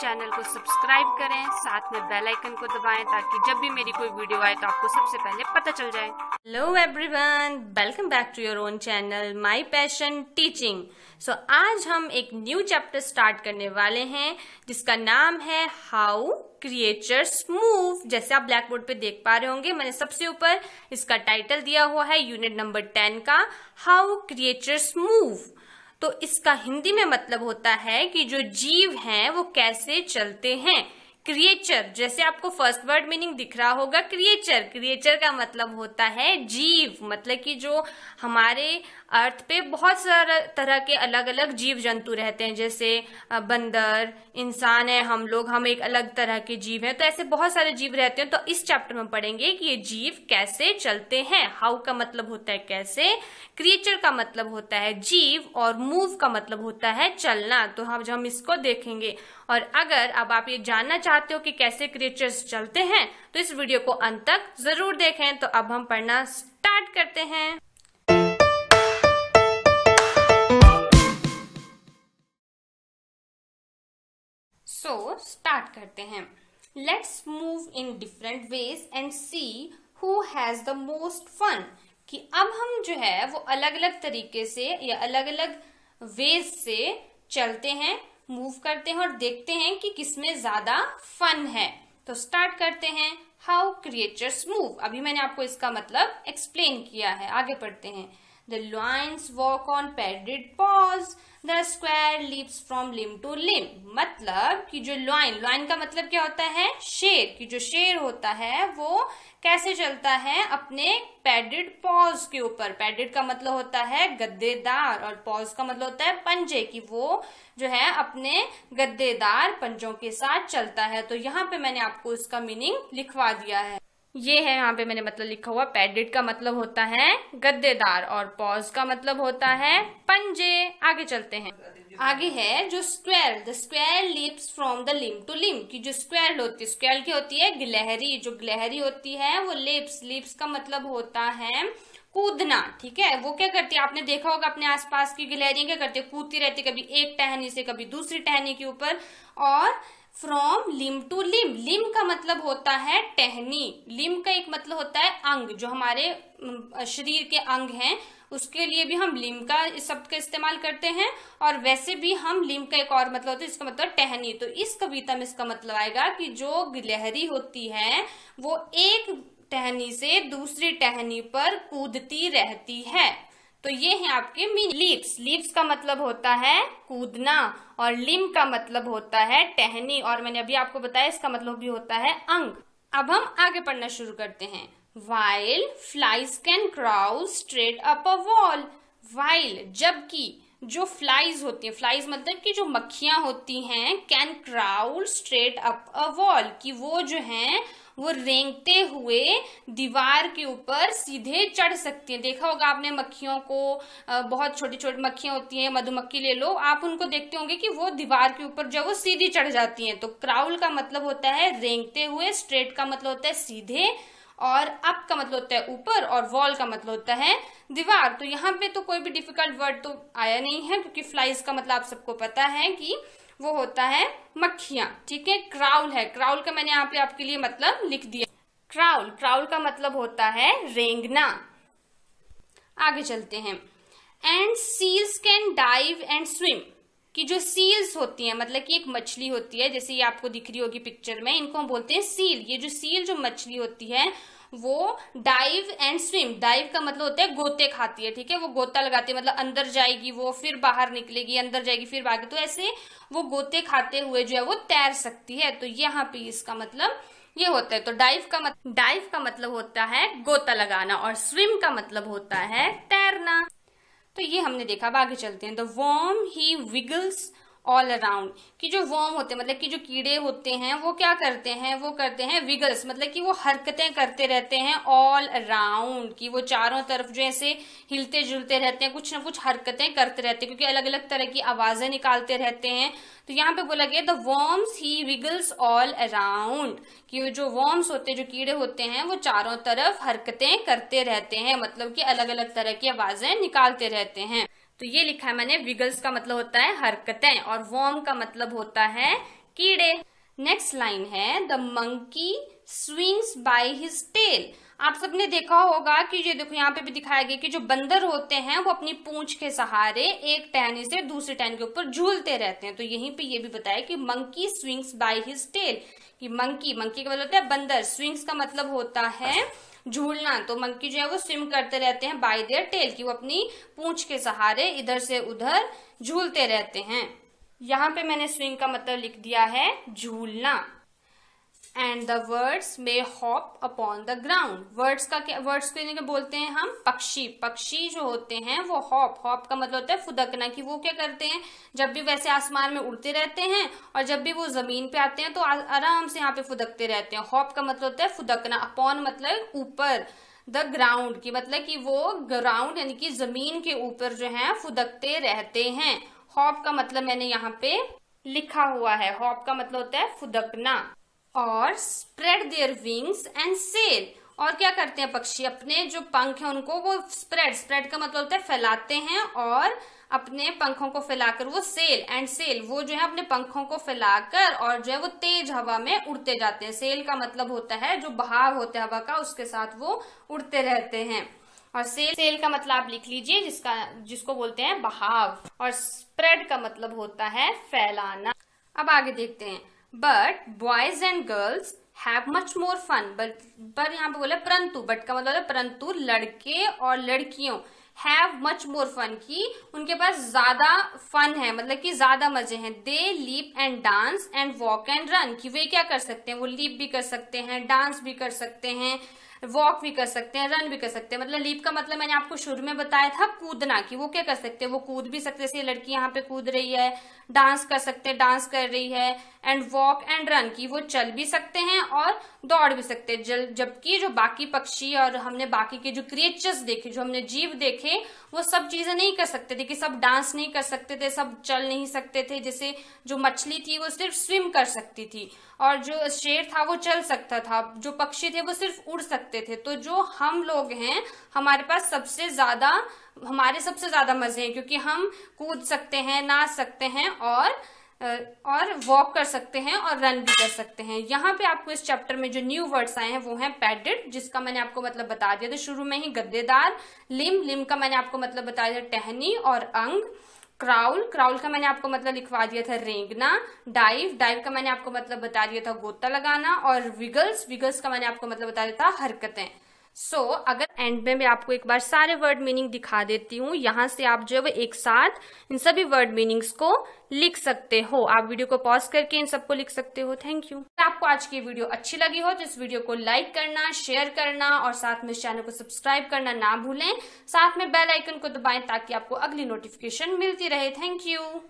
Channel को subscribe करें साथ में बेल आइकन को दबाएं ताकि जब भी मेरी कोई वीडियो आए तो आपको सबसे पहले पता चल जाए hello everyone welcome back to your own channel my passion teaching so आज हम एक न्यू चैप्टर स्टार्ट करने वाले हैं जिसका नाम है हाउ क्रिएटर्स मूव जैसे आप ब्लैक बोर्ड पे देख पा रहे होंगे मैंने सबसे ऊपर इसका टाइटल दिया हुआ है यूनिट नंबर टेन का हाउ क्रिएटर्स मूव तो इसका हिंदी में मतलब होता है कि जो जीव हैं वो कैसे चलते हैं क्रिएचर जैसे आपको फर्स्ट वर्ड मीनिंग दिख रहा होगा क्रिएचर क्रिएचर का मतलब होता है जीव मतलब कि जो हमारे अर्थ पे बहुत सारा तरह के अलग अलग जीव जंतु रहते हैं जैसे बंदर इंसान है हम लोग हम एक अलग तरह के जीव हैं तो ऐसे बहुत सारे जीव रहते हैं तो इस चैप्टर में पढ़ेंगे कि ये जीव कैसे चलते हैं हाउ का मतलब होता है कैसे क्रिएचर का मतलब होता है जीव और मूव का मतलब होता है चलना तो हम जब हम इसको देखेंगे और अगर अब आप ये जानना चाहते हो कि कैसे क्रिएचर्स चलते हैं तो इस वीडियो को अंत तक जरूर देखें तो अब हम पढ़ना स्टार्ट करते हैं सो स्टार्ट करते हैं let's move in different ways and see who has the most fun कि अब हम जो है वो अलग अलग तरीके से या अलग अलग वेज से चलते हैं मूव करते हैं और देखते हैं कि किसमें ज्यादा फन है तो स्टार्ट करते हैं हाउ क्रिएटर्स मूव अभी मैंने आपको इसका मतलब एक्सप्लेन किया है आगे पढ़ते हैं The lions walk on padded paws. The square leaps from limb to limb. मतलब कि जो lion, lion का मतलब क्या होता है शेर कि जो शेर होता है वो कैसे चलता है अपने पैडेड पॉज के ऊपर पैडेड का मतलब होता है गद्देदार और पॉज का मतलब होता है पंजे कि वो जो है अपने गद्देदार पंजों के साथ चलता है तो यहाँ पे मैंने आपको इसका मीनिंग लिखवा दिया है ये है यहाँ पे मैंने मतलब लिखा हुआ पैडेड का मतलब होता है गद्देदार और पॉज का मतलब होता है पंजे आगे चलते हैं आगे है जो squirrel the squirrel leaps from the limb to limb की जो स्क्वेल होती है स्क्वेल की होती है गिलहरी जो गिलहरी होती है वो लिप्स लिप्स का मतलब होता है कूदना ठीक है वो क्या करती है आपने देखा होगा अपने आसपास की गिलहरियां क्या करती है कूदती रहती है कभी एक टहनी से कभी दूसरी टहनी के ऊपर और फ्रॉम लिम टू लिम लिम का मतलब होता है टहनी लिम का एक मतलब होता है अंग जो हमारे शरीर के अंग हैं उसके लिए भी हम लिम का शब्द का इस्तेमाल करते हैं और वैसे भी हम लिम का एक और मतलब होता है इसका मतलब टहनी तो इस कविता में इसका मतलब आएगा कि जो गिलहरी होती है वो एक टहनी से दूसरी टहनी पर कूदती रहती है तो ये है आपके मीन लिप्स लिप्स का मतलब होता है कूदना और लिम का मतलब होता है टहनी और मैंने अभी आपको बताया इसका मतलब भी होता है अंग अब हम आगे पढ़ना शुरू करते हैं while flies can crawl straight up a wall while जबकि जो फ्लाइज होती है फ्लाइज मतलब कि जो मक्खियां होती हैं can crawl straight up a wall कि वो जो हैं वो रेंगते हुए दीवार के ऊपर सीधे चढ़ सकती हैं देखा होगा आपने मक्खियों को बहुत छोटी छोटी मक्खियां होती हैं मधुमक्खी ले लो आप उनको देखते होंगे कि वो दीवार के ऊपर जब वो सीधी चढ़ जाती हैं तो क्राउल का मतलब होता है रेंगते हुए स्ट्रेट का मतलब होता है सीधे और अप का मतलब होता है ऊपर और वॉल का मतलब होता है दीवार तो यहाँ पे तो कोई भी डिफिकल्ट वर्ड तो आया नहीं है क्योंकि फ्लाइज का मतलब आप सबको पता है कि वो होता है मक्खिया ठीक है क्राउल है क्राउल का मैंने यहाँ पे आपके लिए मतलब लिख दिया क्राउल क्राउल का मतलब होता है रेंगना आगे चलते हैं and seals can dive and swim कि जो सील्स होती हैं मतलब कि एक मछली होती है जैसे ये आपको दिख रही होगी पिक्चर में इनको हम बोलते हैं सील ये जो सील जो मछली होती है वो डाइव एंड स्विम डाइव का मतलब होता है गोते खाती है ठीक है वो गोता लगाती है मतलब अंदर जाएगी वो फिर बाहर निकलेगी अंदर जाएगी फिर बाहर तो ऐसे वो गोते खाते हुए जो है वो तैर सकती है तो यहाँ पे इसका मतलब ये होता है तो डाइव का मत डाइव का मतलब होता है गोता लगाना और स्विम का मतलब होता है तैरना तो ये हमने देखा अब आगे चलते हैं the worm he wiggles all around कि जो वॉर्म होते हैं मतलब कि जो कीड़े होते हैं वो क्या करते हैं वो करते हैं विगल्स मतलब कि वो हरकतें करते रहते हैं ऑल अराउंड कि वो चारों तरफ जो ऐसे हिलते जुलते रहते हैं कुछ ना कुछ हरकतें करते रहते हैं क्योंकि अलग अलग तरह की आवाजें निकालते रहते हैं तो यहाँ पे बोला गया the worms he wiggles all around कि वो जो वॉर्म्स होते हैं जो कीड़े होते हैं वो चारों तरफ हरकतें करते रहते हैं मतलब कि अलग अलग तरह की आवाजें निकालते रहते हैं तो ये लिखा है मैंने विगल्स का मतलब होता है हरकतें और वॉर्म का मतलब होता है कीड़े नेक्स्ट लाइन है the monkey swings by his tail आप सबने देखा होगा कि ये देखो यहाँ पे भी दिखाया गया कि जो बंदर होते हैं वो अपनी पूंछ के सहारे एक टहनी से दूसरे टहनी के ऊपर झूलते रहते हैं तो यहीं पे ये भी बताया कि monkey swings by his tail कि मंकी मंकी का मतलब होता है बंदर स्विंग्स का मतलब होता है झूलना तो मंकी जो है वो स्विम करते रहते हैं बाई देयर टेल की वो अपनी पूंछ के सहारे इधर से उधर झूलते रहते हैं यहाँ पे मैंने स्विंग का मतलब लिख दिया है झूलना and the birds may hop upon the ground birds का क्या वर्ड्स को बोलते हैं हम पक्षी पक्षी जो होते हैं वो हॉप हॉप का मतलब होता है फुदकना कि वो क्या करते हैं जब भी वैसे आसमान में उड़ते रहते हैं और जब भी वो जमीन पे आते हैं तो आराम से यहाँ पे फुदकते रहते हैं हॉप का मतलब होता है फुदकना अपॉन मतलब ऊपर द ग्राउंड की मतलब कि वो ग्राउंड यानी कि जमीन के ऊपर जो है फुदकते रहते हैं हॉप का मतलब मैंने यहाँ पे लिखा हुआ है हॉप का मतलब होता है फुदकना और spread their wings and sail और क्या करते हैं पक्षी अपने जो पंख हैं उनको वो स्प्रेड स्प्रेड का मतलब होता है फैलाते हैं और अपने पंखों को फैलाकर वो सेल एंड सेल वो जो है अपने पंखों को फैलाकर और जो है वो तेज हवा में उड़ते जाते हैं सेल का मतलब होता है जो बहाव होता है हवा का उसके साथ वो उड़ते रहते हैं और सेल सेल का मतलब आप लिख लीजिए जिसका जिसको बोलते हैं बहाव और स्प्रेड का मतलब होता है फैलाना अब आगे देखते हैं but boys and girls have much more fun but पर यहाँ पे बोला परंतु बट का मतलब परंतु लड़के और लड़कियों हैव मच मोर फन की उनके पास ज्यादा फन है मतलब कि ज्यादा मजे हैं they leap and dance and walk and run कि वे क्या कर सकते हैं वो लीप भी कर सकते हैं डांस भी कर सकते हैं वॉक भी कर सकते हैं रन भी कर सकते हैं मतलब लीप का मतलब मैंने आपको शुरू में बताया था कूदना कि वो क्या कर सकते हैं वो कूद भी सकते हैं लड़की यहाँ पे कूद रही है डांस कर सकते हैं डांस कर रही है एंड वॉक एंड रन की वो चल भी सकते हैं और दौड़ भी सकते हैं जबकि जो बाकी पक्षी और हमने बाकी के जो क्रिएचर्स देखे जो हमने जीव देखे वो सब चीजें नहीं कर सकते थे कि सब डांस नहीं कर सकते थे सब चल नहीं सकते थे जैसे जो मछली थी वो सिर्फ स्विम कर सकती थी और जो शेर था वो चल सकता था जो पक्षी थे वो सिर्फ उड़ सकते थे तो जो हम लोग हैं हमारे पास सबसे ज्यादा हमारे सबसे ज्यादा मजे हैं क्योंकि हम कूद सकते हैं नाच सकते हैं और और वॉक कर सकते हैं और रन भी कर सकते हैं यहाँ पे आपको इस चैप्टर में जो न्यू वर्ड्स आए हैं वो हैं पैडेड जिसका मैंने आपको मतलब बता दिया था शुरू में ही गद्देदार लिम लिम का मैंने आपको मतलब बताया था टहनी और अंग क्राउल क्राउल का मैंने आपको मतलब लिखवा दिया था रेंगना डाइव डाइव का मैंने आपको मतलब बता दिया था गोता लगाना और विगल्स विगल्स का मैंने आपको मतलब बता दिया था हरकतें सो so, अगर एंड में मैं आपको एक बार सारे वर्ड मीनिंग दिखा देती हूँ यहाँ से आप जो है वो एक साथ इन सभी वर्ड मीनिंग्स को लिख सकते हो आप वीडियो को पॉज करके इन सबको लिख सकते हो थैंक यू आपको आज की वीडियो अच्छी लगी हो तो इस वीडियो को लाइक करना शेयर करना और साथ में इस चैनल को सब्सक्राइब करना ना भूलें साथ में बेल आइकन को दबाएं ताकि आपको अगली नोटिफिकेशन मिलती रहे थैंक यू